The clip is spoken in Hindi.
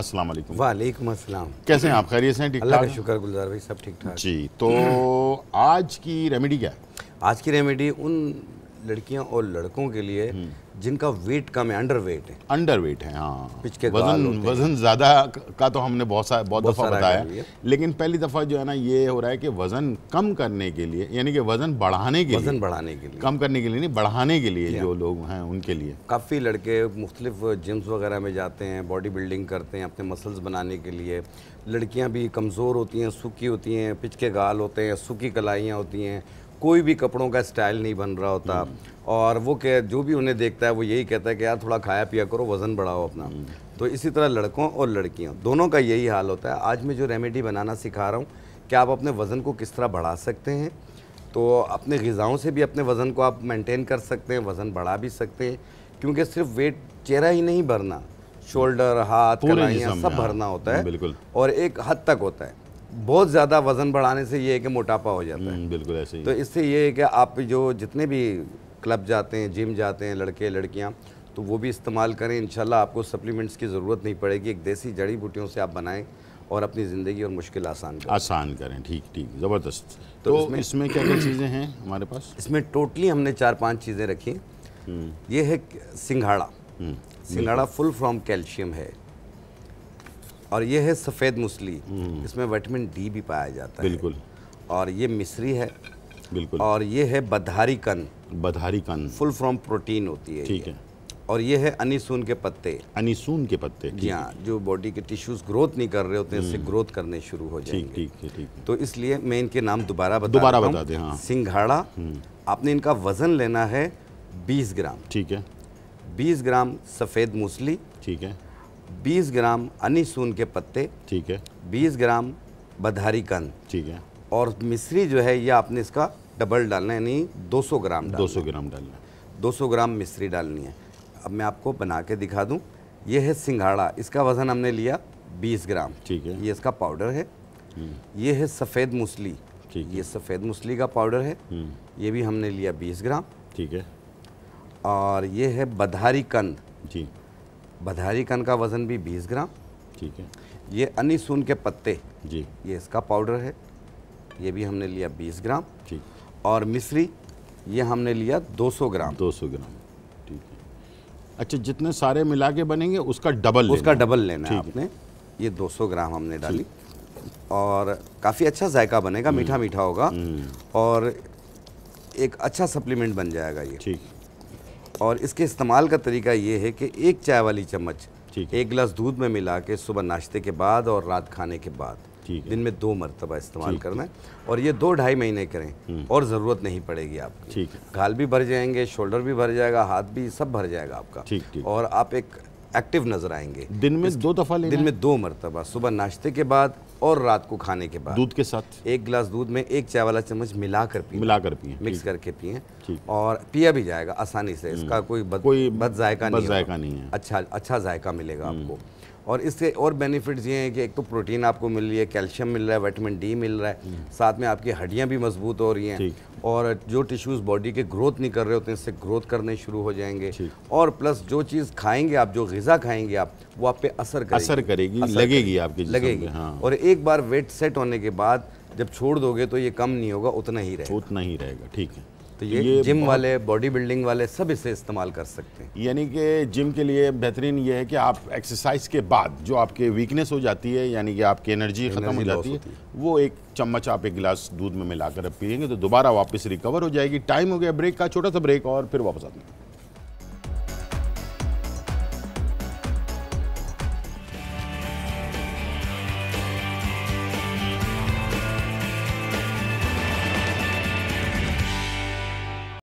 अस्सलाम वालेकुम वालेकुम अस्सलाम कैसे हैं आप खैरियत हैं ठीक अल्लाह का शुक्र गुजार भाई सब ठीक ठाक जी तो आज की रेमेडी क्या है आज की रेमेडी उन लड़कियां और लड़कों के लिए हम्म। जिनका वेट कम है अंडर वेट है अंडर वेट है हाँ पिच के वजन वजन ज़्यादा का तो हमने बहुत सा बहुत, दफ़ा बताया लेकिन पहली दफ़ा जो है ना ये हो रहा है कि वज़न कम करने के लिए यानी कि वज़न बढ़ाने के वज़न बढ़ाने के लिए कम करने के लिए नहीं बढ़ाने के लिए जो लोग हैं उनके लिए काफ़ी लड़के मुख्तलिफ जिम्स वगैरह में जाते हैं बॉडी बिल्डिंग करते हैं अपने मसल्स बनाने के लिए लड़कियाँ भी कमज़ोर होती हैं सूखी होती हैं पिचके गाल होते हैं सूखी कलाइयाँ होती हैं कोई भी कपड़ों का स्टाइल नहीं बन रहा होता हम्म। और वो कह जो भी उन्हें देखता है वो यही कहता है कि यार थोड़ा खाया पिया करो वज़न बढ़ाओ अपना हम्म। तो इसी तरह लड़कों और लड़कियों दोनों का यही हाल होता है आज मैं जो रेमेडी बनाना सिखा रहा हूँ कि आप अपने वज़न को किस तरह बढ़ा सकते हैं तो अपने गज़ाओं से भी अपने वज़न को आप मेंटेन कर सकते हैं वज़न बढ़ा भी सकते हैं क्योंकि सिर्फ वेट चेहरा ही नहीं भरना शोल्डर हाथ कलाइयाँ सब भरना होता हाँ। है हम्म, बिल्कुल और एक हद तक होता है बहुत ज़्यादा वज़न बढ़ाने से ये है कि मोटापा हो जाता है हम्म, बिल्कुल ऐसे ही तो इससे ये है कि आप जो जितने भी क्लब जाते हैं जिम जाते हैं लड़के लड़कियाँ तो वो भी इस्तेमाल करें इन आपको सप्लीमेंट्स की ज़रूरत नहीं पड़ेगी एक देसी जड़ी बूटियों से आप बनाएं और अपनी ज़िंदगी और मुश्किल आसान करें आसान करें ठीक ठीक ज़बरदस्त तो, तो इसमें, इसमें क्या क्या चीज़ें हैं हमारे पास इसमें टोटली हमने चार पांच चीज़ें रखी हम्म। ये है सिंघाड़ा हम्म, सिंघाड़ा फुल फ्रॉम कैल्शियम है और ये है सफ़ेद मुसली हम्म। इसमें विटामिन डी भी पाया जाता है बिल्कुल और ये मिश्री है बिल्कुल और ये है बधारी कन बधारी कन फुल फ्रॉम प्रोटीन होती है ठीक है और ये है अनिसून के पत्ते अनिसून के पत्ते जी हाँ जो बॉडी के टिश्यूज ग्रोथ नहीं कर रहे होते हैं इससे ग्रोथ हम्म। करने शुरू हो जाएंगे ठीक ठीक ठीक तो इसलिए मैं इनके नाम दोबारा बता दोबारा बता दें हाँ। सिंघाड़ा हम्म। आपने इनका वजन लेना है 20 ग्राम ठीक है 20 ग्राम सफ़ेद मूसली ठीक है बीस ग्राम अनिसून के पत्ते ठीक है बीस ग्राम बधारी कंद ठीक है और मिश्री जो है ये आपने इसका डबल डालना यानी 200 ग्राम दो 200 ग्राम डालना 200 ग्राम मिश्री डालनी है अब मैं आपको बना के दिखा दूं ये है सिंघाड़ा इसका वज़न हमने लिया 20 ग्राम ठीक है ये इसका पाउडर है हम्म। ये है सफ़ेद मूसली ठीक ये सफ़ेद मूसली का पाउडर है हम्म। ये भी हमने लिया 20 ग्राम ठीक है और ये है बधारी कंद जी बधारी कन का वज़न भी 20 ग्राम ठीक है ये अनिसून के पत्ते जी ये इसका पाउडर है ये भी हमने लिया 20 ग्राम ठीक और मिश्री ये हमने लिया 200 ग्राम 200 ग्राम ठीक है अच्छा जितने सारे मिला के बनेंगे उसका डबल उसका डबल लेना है आपने ये 200 ग्राम हमने डाली और काफ़ी अच्छा जायका बनेगा मीठा हम्म। मीठा होगा हम्म। और एक अच्छा सप्लीमेंट बन जाएगा ये ठीक और इसके इस्तेमाल का तरीका ये है कि एक चाय वाली चम्मच एक गिलास दूध में मिला के सुबह नाश्ते के बाद और रात खाने के बाद दिन में दो मरतबा इस्तेमाल करना है और ये दो ढाई महीने करें हम्म। और ज़रूरत नहीं पड़ेगी आपको ठीक गाल भी भर जाएंगे शोल्डर भी भर जाएगा हाथ भी सब भर जाएगा आपका ठीक और आप एक एक्टिव नजर आएंगे दिन में दो दफ़ा लेना दिन में दो मरतबा सुबह नाश्ते के बाद और रात को खाने के बाद दूध के साथ एक गिलास दूध में एक चाय वाला चम्मच मिला कर पिए मिला कर पिए मिक्स करके पिए और पिया भी जाएगा आसानी से इसका हम्म। कोई बद, कोई बद जायका नहीं, नहीं है अच्छा अच्छा जायका मिलेगा हम्म। आपको और इससे और बेनिफिट्स ये हैं कि एक तो प्रोटीन आपको मिल रही है कैल्शियम मिल रहा है विटामिन डी मिल रहा है हम्म। साथ में आपकी हड्डियाँ भी मजबूत हो रही हैं और जो टिश्यूज़ बॉडी के ग्रोथ नहीं कर रहे होते हैं इससे ग्रोथ करने शुरू हो जाएंगे और प्लस जो चीज़ खाएंगे आप जो गज़ा खाएंगे आप वो आप पे असर करेगी असर करेगी असर लगेगी आपकी लगेगी हाँ। और एक बार वेट सेट होने के बाद जब छोड़ दोगे तो ये कम नहीं होगा उतना ही रहेगा उतना ही रहेगा ठीक है तो ये, ये जिम वाले बॉडी बिल्डिंग वाले सब इसे इस्तेमाल कर सकते हैं यानी कि जिम के लिए बेहतरीन ये है कि आप एक्सरसाइज के बाद जो आपके वीकनेस हो जाती है यानी कि आपकी एनर्जी ख़त्म हो जाती है वो एक चम्मच आप एक गिलास दूध में मिलाकर पियेंगे तो दोबारा वापस रिकवर हो जाएगी टाइम हो गया ब्रेक का छोटा सा ब्रेक और फिर वापस आते हैं